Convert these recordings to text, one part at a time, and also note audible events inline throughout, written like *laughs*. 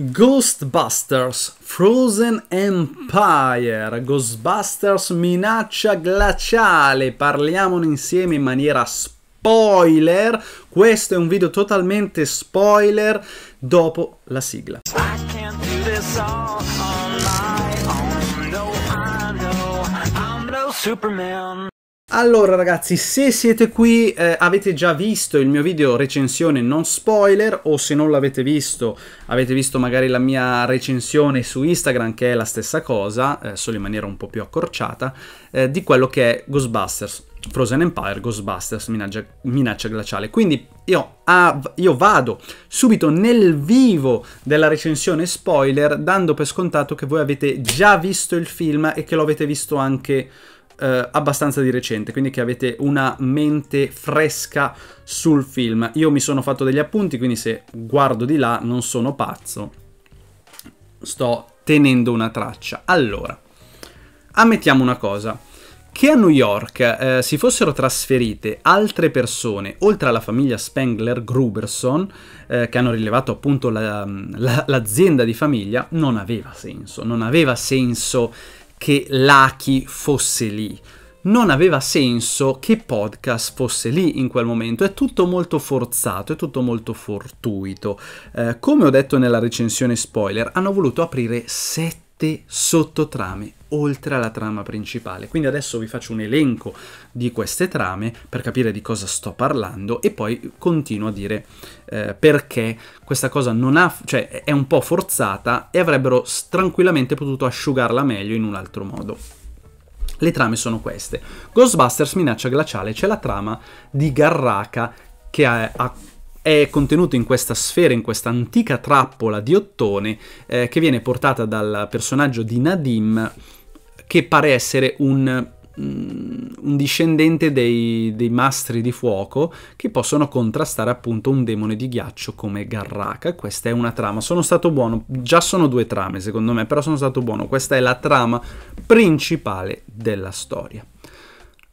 Ghostbusters Frozen Empire Ghostbusters minaccia glaciale parliamone insieme in maniera spoiler questo è un video totalmente spoiler dopo la sigla Superman allora ragazzi, se siete qui eh, avete già visto il mio video recensione non spoiler o se non l'avete visto avete visto magari la mia recensione su Instagram che è la stessa cosa, eh, solo in maniera un po' più accorciata, eh, di quello che è Ghostbusters, Frozen Empire, Ghostbusters, minaccia, minaccia glaciale. Quindi io, ah, io vado subito nel vivo della recensione spoiler dando per scontato che voi avete già visto il film e che lo avete visto anche eh, abbastanza di recente, quindi che avete una mente fresca sul film. Io mi sono fatto degli appunti, quindi se guardo di là non sono pazzo, sto tenendo una traccia. Allora, ammettiamo una cosa. Che a New York eh, si fossero trasferite altre persone, oltre alla famiglia Spengler Gruberson, eh, che hanno rilevato appunto la, la, l'azienda di famiglia, non aveva senso. Non aveva senso che Lucky fosse lì. Non aveva senso che podcast fosse lì in quel momento, è tutto molto forzato, è tutto molto fortuito. Eh, come ho detto nella recensione spoiler, hanno voluto aprire sette tante sottotrame oltre alla trama principale. Quindi adesso vi faccio un elenco di queste trame per capire di cosa sto parlando e poi continuo a dire eh, perché questa cosa non ha, cioè è un po' forzata e avrebbero tranquillamente potuto asciugarla meglio in un altro modo. Le trame sono queste. Ghostbusters minaccia glaciale c'è la trama di Garraka che ha, ha è contenuto in questa sfera, in questa antica trappola di ottone eh, che viene portata dal personaggio di Nadim che pare essere un, mm, un discendente dei, dei, mastri di fuoco che possono contrastare appunto un demone di ghiaccio come Garraka. Questa è una trama. Sono stato buono, già sono due trame secondo me, però sono stato buono. Questa è la trama principale della storia.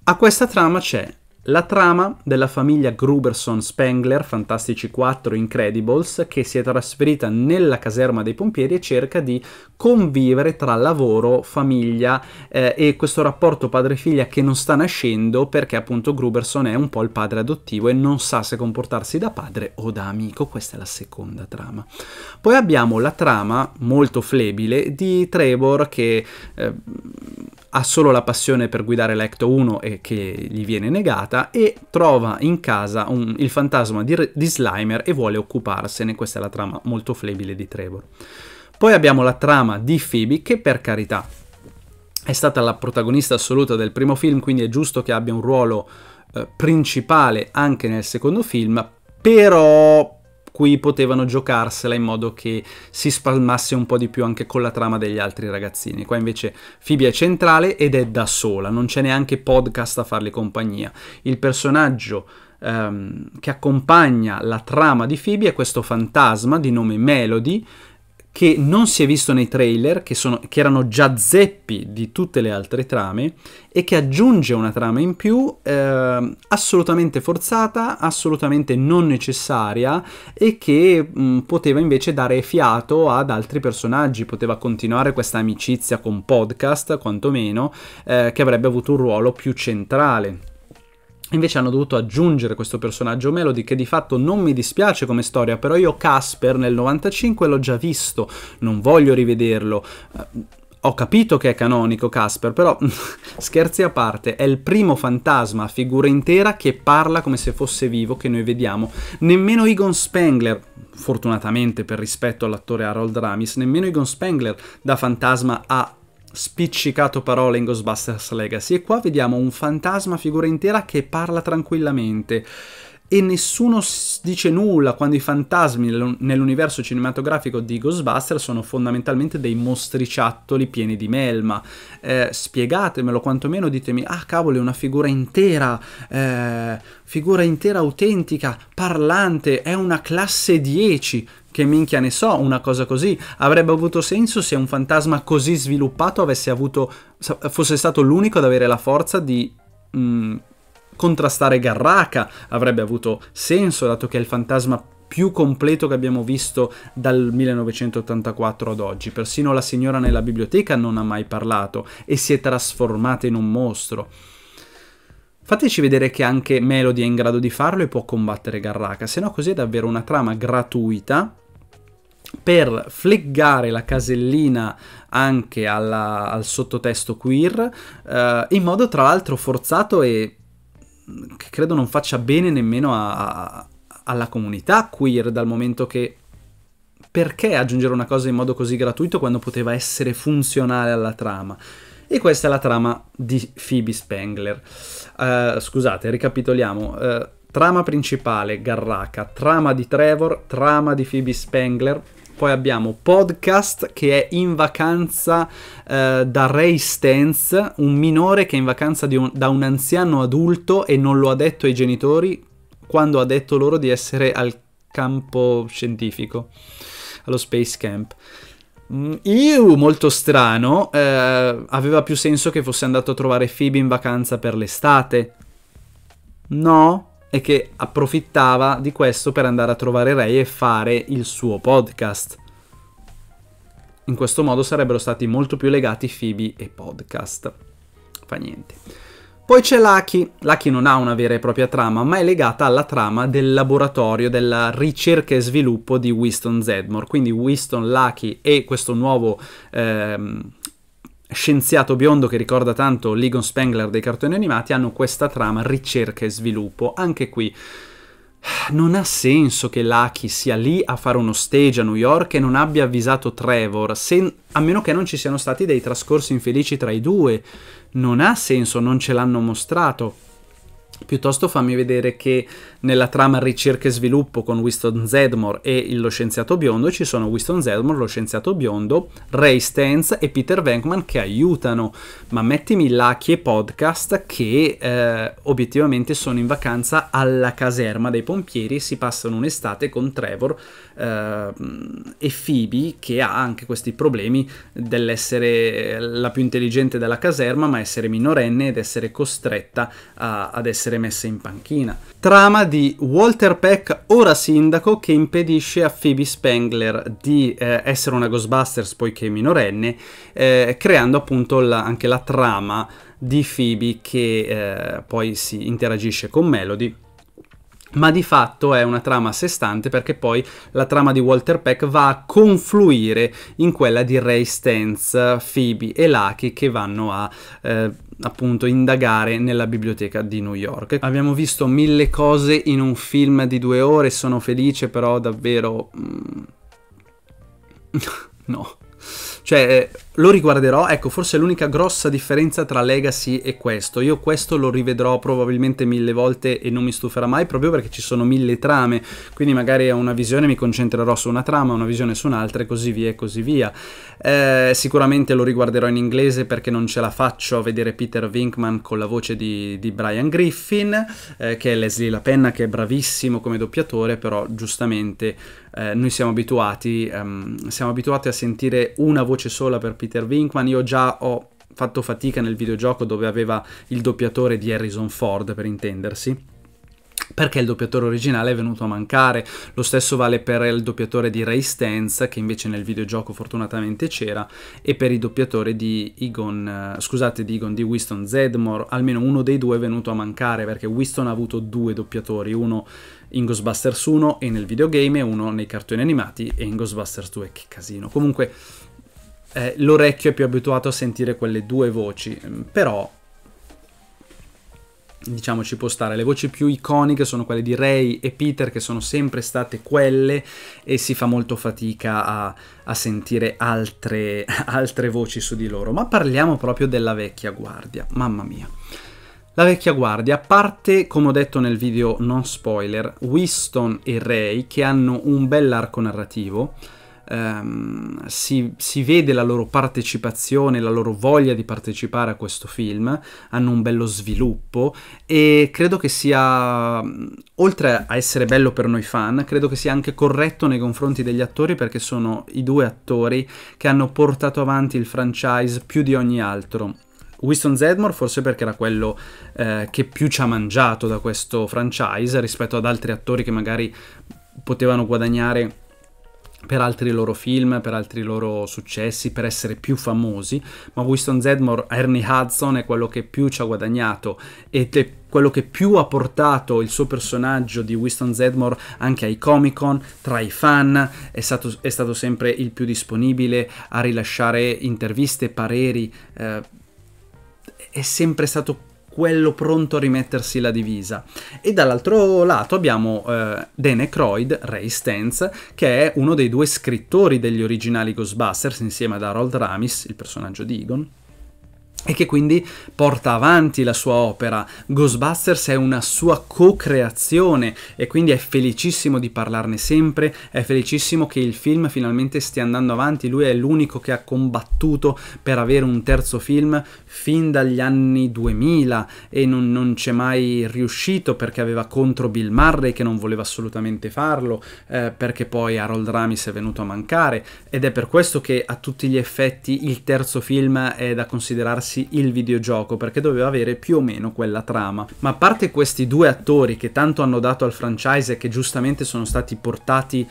A questa trama c'è la trama della famiglia Gruberson-Spengler, Fantastici 4 Incredibles, che si è trasferita nella caserma dei pompieri e cerca di convivere tra lavoro, famiglia eh, e questo rapporto padre-figlia che non sta nascendo perché appunto Gruberson è un po' il padre adottivo e non sa se comportarsi da padre o da amico. Questa è la seconda trama. Poi abbiamo la trama molto flebile di Trevor che... Eh, ha solo la passione per guidare l'Ecto 1 e che gli viene negata e trova in casa un, il fantasma di, di Slimer e vuole occuparsene, questa è la trama molto flebile di Trevor. Poi abbiamo la trama di Phoebe che per carità è stata la protagonista assoluta del primo film, quindi è giusto che abbia un ruolo eh, principale anche nel secondo film, però qui potevano giocarsela in modo che si spalmasse un po' di più anche con la trama degli altri ragazzini. Qua invece Phoebe è centrale ed è da sola, non c'è neanche podcast a farle compagnia. Il personaggio ehm, che accompagna la trama di Phoebe è questo fantasma di nome Melody, che non si è visto nei trailer, che, sono, che, erano già zeppi di tutte le altre trame, e che aggiunge una trama in più eh, assolutamente forzata, assolutamente non necessaria, e che mh, mm, poteva invece dare fiato ad altri personaggi, poteva continuare questa amicizia con podcast, quantomeno, eh, che avrebbe avuto un ruolo più centrale. Invece hanno dovuto aggiungere questo personaggio Melody che di fatto non mi dispiace come storia, però io Casper nel 95 l'ho già visto, non voglio rivederlo. Eh, ho capito che è canonico Casper, però *laughs* scherzi a parte, è il primo fantasma a figura intera che parla come se fosse vivo che noi vediamo. Nemmeno Egon Spengler, fortunatamente per rispetto all'attore Harold Ramis, nemmeno Egon Spengler da fantasma ha spiccicato parole in Ghostbusters Legacy e qua vediamo un fantasma figura intera che parla tranquillamente e nessuno dice nulla quando i fantasmi nell'universo cinematografico di Ghostbusters sono fondamentalmente dei mostriciattoli pieni di melma. Eh, spiegatemelo, quantomeno ditemi, ah cavolo, è una figura intera, eh, figura intera autentica, parlante, è una classe 10. Che minchia ne so, una cosa così avrebbe avuto senso se un fantasma così sviluppato avesse avuto, fosse stato l'unico ad avere la forza di mh, mm, contrastare Garraka avrebbe avuto senso, dato che è il fantasma più completo che abbiamo visto dal 1984 ad oggi. Persino la signora nella biblioteca non ha mai parlato e si è trasformata in un mostro. Fateci vedere che anche Melody è in grado di farlo e può combattere Garraka, se no così è davvero una trama gratuita per fleggare la casellina anche alla, al sottotesto queer, eh, in modo tra l'altro forzato e che credo non faccia bene nemmeno a, a, alla comunità queer dal momento che perché aggiungere una cosa in modo così gratuito quando poteva essere funzionale alla trama? E questa è la trama di Phoebe Spengler. Uh, scusate, ricapitoliamo. Uh, trama principale, Garraca. Trama di Trevor, trama di Phoebe Spengler. Poi abbiamo Podcast che è in vacanza eh, da Ray Stance, un minore che è in vacanza un, da un anziano adulto e non lo ha detto ai genitori quando ha detto loro di essere al campo scientifico, allo Space Camp. Mm, Iu, molto strano, eh, aveva più senso che fosse andato a trovare Phoebe in vacanza per l'estate. No? e che approfittava di questo per andare a trovare Ray e fare il suo podcast. In questo modo sarebbero stati molto più legati Phoebe e podcast. Fa niente. Poi c'è Lucky. Lucky non ha una vera e propria trama, ma è legata alla trama del laboratorio della ricerca e sviluppo di Winston Zedmore. Quindi Winston, Lucky e questo nuovo... Ehm, scienziato biondo che ricorda tanto Ligon Spengler dei cartoni animati, hanno questa trama ricerca e sviluppo. Anche qui non ha senso che Lucky sia lì a fare uno stage a New York e non abbia avvisato Trevor, se, a meno che non ci siano stati dei trascorsi infelici tra i due. Non ha senso, non ce l'hanno mostrato. Piuttosto fammi vedere che nella trama ricerca e sviluppo con Winston Zedmore e lo scienziato biondo ci sono Winston Zedmore, lo scienziato biondo, Ray Stantz e Peter Venkman che aiutano, ma mettimi Lucky e Podcast che eh, obiettivamente sono in vacanza alla caserma dei pompieri e si passano un'estate con Trevor eh, e Phoebe che ha anche questi problemi dell'essere la più intelligente della caserma ma essere minorenne ed essere costretta a, ad essere messa in panchina. Trama di Walter Peck, ora sindaco, che impedisce a Phoebe Spengler di eh, essere una Ghostbusters poiché minorenne, eh, creando appunto la, anche la trama di Phoebe che eh, poi si interagisce con Melody ma di fatto è una trama a sé stante perché poi la trama di Walter Peck va a confluire in quella di Ray Stantz, Phoebe e Lucky che vanno a eh, appunto indagare nella biblioteca di New York. Abbiamo visto mille cose in un film di due ore, sono felice però davvero... Mm, *laughs* no. Cioè... Eh, lo riguarderò, ecco forse è l'unica grossa differenza tra Legacy e questo, io questo lo rivedrò probabilmente mille volte e non mi stuferà mai proprio perché ci sono mille trame, quindi magari a una visione mi concentrerò su una trama, una visione su un'altra e così via e così via. Eh, sicuramente lo riguarderò in inglese perché non ce la faccio a vedere Peter Winkman con la voce di, di Brian Griffin, eh, che è Leslie La Penna che è bravissimo come doppiatore, però giustamente eh, noi siamo abituati, um, siamo abituati a sentire una voce sola per Peter Peter Winkman, io già ho fatto fatica nel videogioco dove aveva il doppiatore di Harrison Ford per intendersi perché il doppiatore originale è venuto a mancare. Lo stesso vale per il doppiatore di Ray Stance, che invece nel videogioco fortunatamente c'era, e per il doppiatore di Egon, eh, scusate, di Egon, di Winston Zedmore. Almeno uno dei due è venuto a mancare, perché Winston ha avuto due doppiatori, uno in Ghostbusters 1 e nel videogame, e uno nei cartoni animati e in Ghostbusters 2. Che casino. Comunque eh, l'orecchio è più abituato a sentire quelle due voci, mm, però diciamo ci può stare. Le voci più iconiche sono quelle di Ray e Peter, che sono sempre state quelle, e si fa molto fatica a, a sentire altre, *laughs* altre voci su di loro. Ma parliamo proprio della vecchia guardia, mamma mia. La vecchia guardia a parte, come ho detto nel video non spoiler, Winston e Ray che hanno un bell'arco narrativo, ehm, si, si, vede la loro partecipazione, la loro voglia di partecipare a questo film, hanno un bello sviluppo e credo che sia, mm, oltre a essere bello per noi fan, credo che sia anche corretto nei confronti degli attori perché sono i due attori che hanno portato avanti il franchise più di ogni altro. Winston Zedmore forse perché era quello eh, che più ci ha mangiato da questo franchise rispetto ad altri attori che magari potevano guadagnare per altri loro film, per altri loro successi, per essere più famosi, ma Winston Zedmore, Ernie Hudson è quello che più ci ha guadagnato ed è quello che più ha portato il suo personaggio di Winston Zedmore anche ai Comic Con, tra i fan, è stato, è stato sempre il più disponibile a rilasciare interviste, pareri, eh, è sempre stato quello pronto a rimettersi la divisa. E dall'altro lato abbiamo eh, Dane Croyd, Ray Stance, che è uno dei due scrittori degli originali Ghostbusters insieme ad Harold Ramis, il personaggio di Egon e che quindi porta avanti la sua opera. Ghostbusters è una sua co-creazione e quindi è felicissimo di parlarne sempre, è felicissimo che il film finalmente stia andando avanti, lui è l'unico che ha combattuto per avere un terzo film fin dagli anni 2000 e non, non c'è mai riuscito perché aveva contro Bill Murray che non voleva assolutamente farlo, eh, perché poi Harold Ramis è venuto a mancare ed è per questo che a tutti gli effetti il terzo film è da considerarsi farsi il videogioco perché doveva avere più o meno quella trama. Ma a parte questi due attori che tanto hanno dato al franchise e che giustamente sono stati portati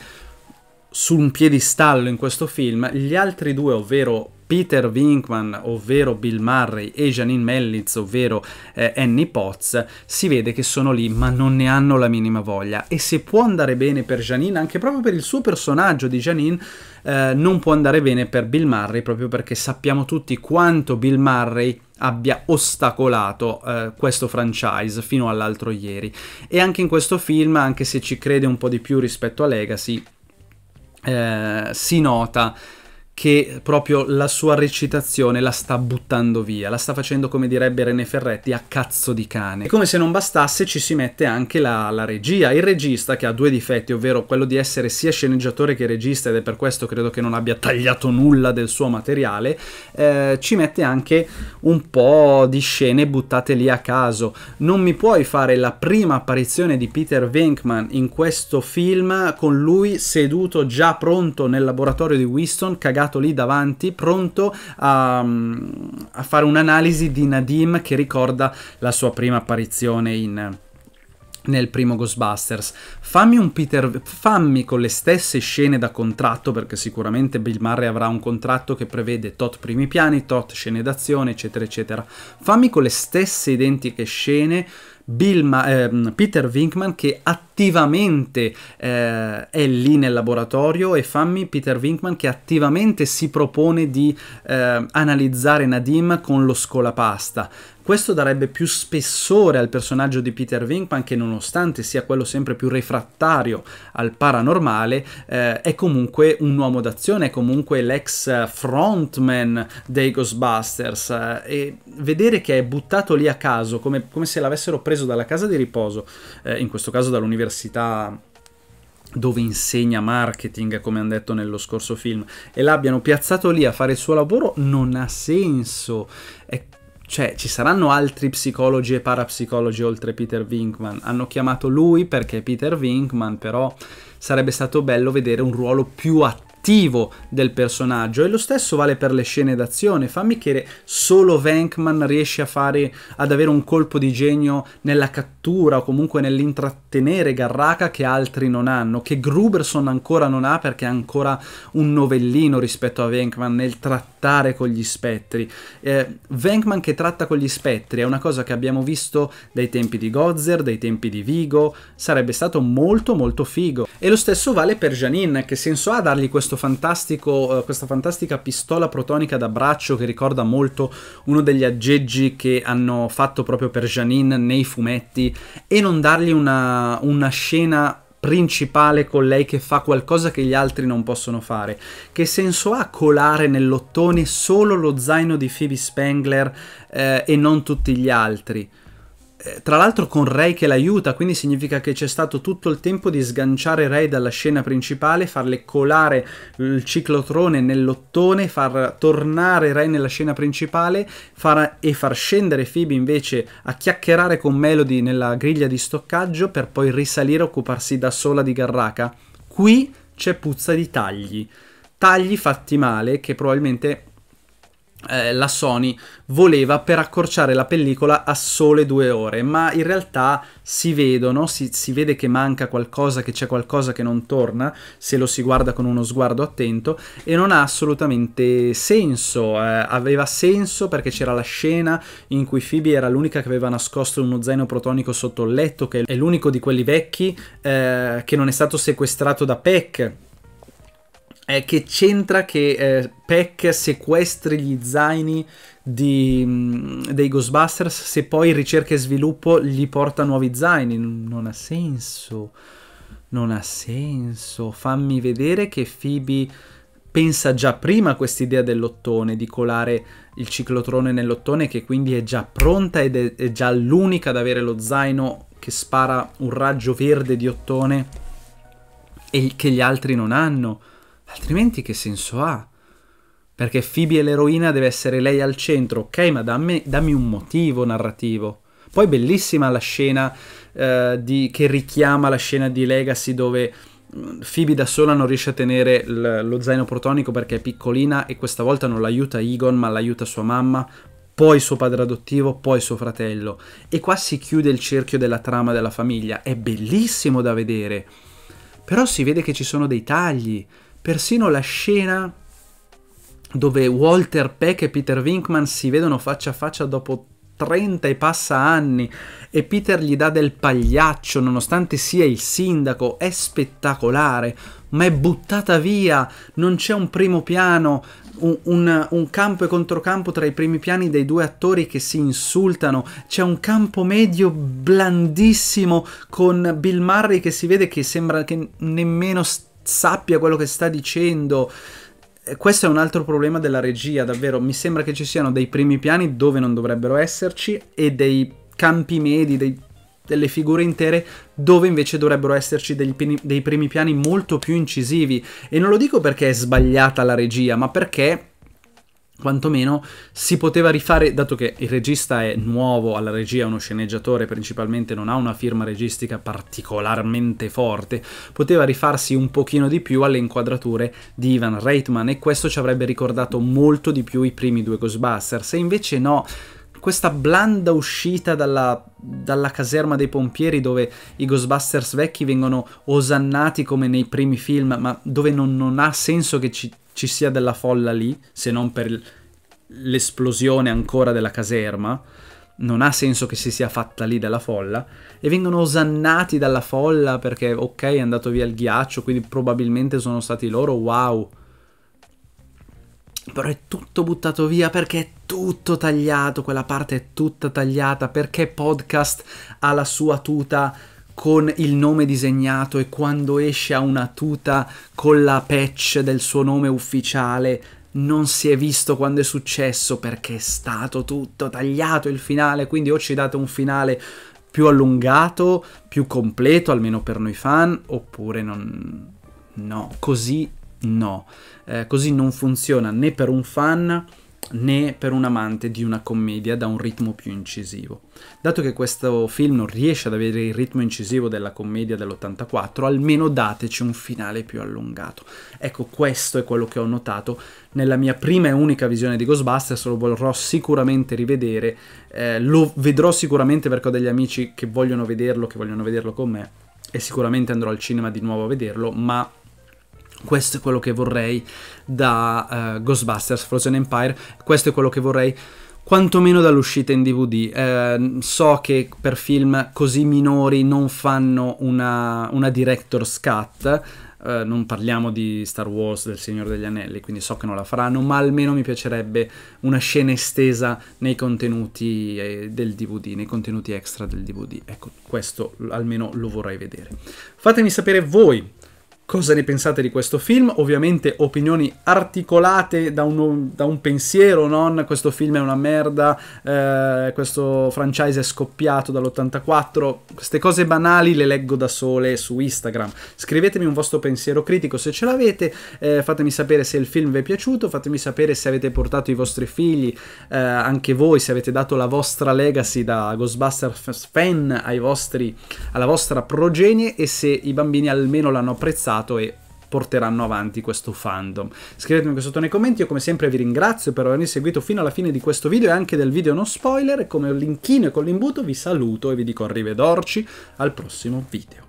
su un piedistallo in questo film, gli altri due, ovvero Peter Winkman, ovvero Bill Murray, e Janine Mellitz, ovvero eh, Annie Potts, si vede che sono lì ma non ne hanno la minima voglia. E se può andare bene per Janine, anche proprio per il suo personaggio di Janine, eh, non può andare bene per Bill Murray, proprio perché sappiamo tutti quanto Bill Murray abbia ostacolato eh, questo franchise fino all'altro ieri. E anche in questo film, anche se ci crede un po' di più rispetto a Legacy, eh, si nota che proprio la sua recitazione la sta buttando via, la sta facendo come direbbe René Ferretti a cazzo di cane. E come se non bastasse ci si mette anche la, la, regia, il regista che ha due difetti, ovvero quello di essere sia sceneggiatore che regista ed è per questo credo che non abbia tagliato nulla del suo materiale, eh, ci mette anche un po' di scene buttate lì a caso. Non mi puoi fare la prima apparizione di Peter Venkman in questo film con lui seduto già pronto nel laboratorio di Winston cagato sdraiato lì davanti, pronto a, mm, a fare un'analisi di Nadim che ricorda la sua prima apparizione in nel primo Ghostbusters. Fammi un Peter fammi con le stesse scene da contratto perché sicuramente Bill Murray avrà un contratto che prevede tot primi piani, tot scene d'azione, eccetera eccetera. Fammi con le stesse identiche scene ma- ehm, Peter Winkman che attivamente eh, è lì nel laboratorio e fammi Peter Winkman che attivamente si propone di eh, analizzare Nadim con lo scolapasta. Questo darebbe più spessore al personaggio di Peter Winkman che nonostante sia quello sempre più refrattario al paranormale eh, è comunque un uomo d'azione, è comunque l'ex frontman dei Ghostbusters e vedere che è buttato lì a caso come, come se l'avessero preso preso dalla casa di riposo, eh, in questo caso dall'università dove insegna marketing, come hanno detto nello scorso film, e l'abbiano piazzato lì a fare il suo lavoro, non ha senso. È cioè, ci saranno altri psicologi e parapsicologi oltre Peter Winkman. Hanno chiamato lui perché è Peter Winkman, però sarebbe stato bello vedere un ruolo più attivo cattivo del personaggio e lo stesso vale per le scene d'azione. Fammi che solo Venkman riesce a fare ad avere un colpo di genio nella cattura o comunque nell'intrattenere Garraka che altri non hanno, che Gruberson ancora non ha perché è ancora un novellino rispetto a Venkman nel trattare con gli spettri. Eh, Venkman che tratta con gli spettri è una cosa che abbiamo visto dai tempi di Gozer, dai tempi di Vigo, sarebbe stato molto molto figo. E lo stesso vale per Janine che senso ha dargli questo questo fantastico, eh, questa fantastica pistola protonica da braccio che ricorda molto uno degli aggeggi che hanno fatto proprio per Janine nei fumetti e non dargli una, una scena principale con lei che fa qualcosa che gli altri non possono fare. Che senso ha colare nell'ottone solo lo zaino di Phoebe Spengler eh, e non tutti gli altri? Eh, tra l'altro con Ray che l'aiuta, quindi significa che c'è stato tutto il tempo di sganciare Ray dalla scena principale, farle colare il ciclotrone nell'ottone, far tornare Ray nella scena principale far, e far scendere Phoebe invece a chiacchierare con Melody nella griglia di stoccaggio per poi risalire e occuparsi da sola di Garraka. Qui c'è puzza di tagli, tagli fatti male che probabilmente eh, la Sony voleva per accorciare la pellicola a sole due ore, ma in realtà si vedono, si, si vede che manca qualcosa, che c'è qualcosa che non torna, se lo si guarda con uno sguardo attento, e non ha assolutamente senso. Eh, aveva senso perché c'era la scena in cui Phoebe era l'unica che aveva nascosto uno zaino protonico sotto il letto, che è l'unico di quelli vecchi eh, che non è stato sequestrato da Peck eh, che c'entra che eh, Peck sequestri gli zaini di, mh, mm, dei Ghostbusters se poi ricerca e sviluppo gli porta nuovi zaini? Non ha senso. Non ha senso. Fammi vedere che Phoebe pensa già prima a quest'idea dell'ottone, di colare il ciclotrone nell'ottone, che quindi è già pronta ed è, è già l'unica ad avere lo zaino che spara un raggio verde di ottone e che gli altri non hanno. Altrimenti che senso ha? Perché Phoebe è l'eroina, deve essere lei al centro, ok, ma dammi, dammi un motivo narrativo. Poi bellissima la scena eh, di, che richiama la scena di Legacy dove mm, Phoebe da sola non riesce a tenere lo zaino protonico perché è piccolina e questa volta non l'aiuta Egon ma l'aiuta sua mamma, poi suo padre adottivo, poi suo fratello. E qua si chiude il cerchio della trama della famiglia. È bellissimo da vedere. Però si vede che ci sono dei tagli, Persino la scena dove Walter Peck e Peter Winkman si vedono faccia a faccia dopo 30 e passa anni e Peter gli dà del pagliaccio nonostante sia il sindaco, è spettacolare, ma è buttata via, non c'è un primo piano, un, un, un, campo e controcampo tra i primi piani dei due attori che si insultano, c'è un campo medio blandissimo con Bill Murray che si vede che sembra che nemmeno st- sappia quello che sta dicendo. Eh, questo è un altro problema della regia, davvero. Mi sembra che ci siano dei primi piani dove non dovrebbero esserci e dei campi medi, dei, delle figure intere dove invece dovrebbero esserci dei, dei primi piani molto più incisivi. E non lo dico perché è sbagliata la regia, ma perché quantomeno si poteva rifare, dato che il regista è nuovo alla regia, è uno sceneggiatore principalmente, non ha una firma registica particolarmente forte, poteva rifarsi un pochino di più alle inquadrature di Ivan Reitman e questo ci avrebbe ricordato molto di più i primi due Ghostbusters, e invece no, questa blanda uscita dalla, dalla, caserma dei pompieri dove i Ghostbusters vecchi vengono osannati come nei primi film, ma dove non, non ha senso che ci ci sia della folla lì, se non per l'esplosione ancora della caserma, non ha senso che si sia fatta lì della folla, e vengono osannati dalla folla perché ok è andato via il ghiaccio, quindi probabilmente sono stati loro, wow. Però è tutto buttato via perché è tutto tagliato, quella parte è tutta tagliata, perché podcast ha la sua tuta con il nome disegnato e quando esce a una tuta con la patch del suo nome ufficiale. Non si è visto quando è successo perché è stato tutto tagliato il finale, quindi o ci date un finale più allungato, più completo, almeno per noi fan, oppure non... No, così no. Eh, così non funziona né per un fan né per un amante di una commedia da un ritmo più incisivo. Dato che questo film non riesce ad avere il ritmo incisivo della commedia dell'84, almeno dateci un finale più allungato. Ecco, questo è quello che ho notato nella mia prima e unica visione di Ghostbusters, lo vorrò sicuramente rivedere, eh, lo vedrò sicuramente perché ho degli amici che vogliono vederlo, che vogliono vederlo con me, e sicuramente andrò al cinema di nuovo a vederlo, ma questo è quello che vorrei da uh, Ghostbusters Frozen Empire, questo è quello che vorrei quantomeno dall'uscita in DVD. Eh, so che per film così minori non fanno una, una director's cut, eh, non parliamo di Star Wars, del Signore degli Anelli, quindi so che non la faranno, ma almeno mi piacerebbe una scena estesa nei contenuti eh, del DVD, nei contenuti extra del DVD. Ecco, questo almeno lo vorrei vedere. Fatemi sapere voi cosa ne pensate di questo film, ovviamente opinioni articolate da, uno, da un pensiero, non questo film è una merda, eh, questo franchise è scoppiato dall'84, queste cose banali le leggo da sole su Instagram, scrivetemi un vostro pensiero critico se ce l'avete, eh, fatemi sapere se il film vi è piaciuto, fatemi sapere se avete portato i vostri figli, eh, anche voi, se avete dato la vostra legacy da Ghostbusters fan ai vostri, alla vostra progenie e se i bambini almeno l'hanno apprezzato passato e porteranno avanti questo fandom. Scrivetemi qui sotto nei commenti, io come sempre vi ringrazio per avermi seguito fino alla fine di questo video e anche del video non spoiler, e come linkino e con l'imbuto vi saluto e vi dico arrivederci al prossimo video.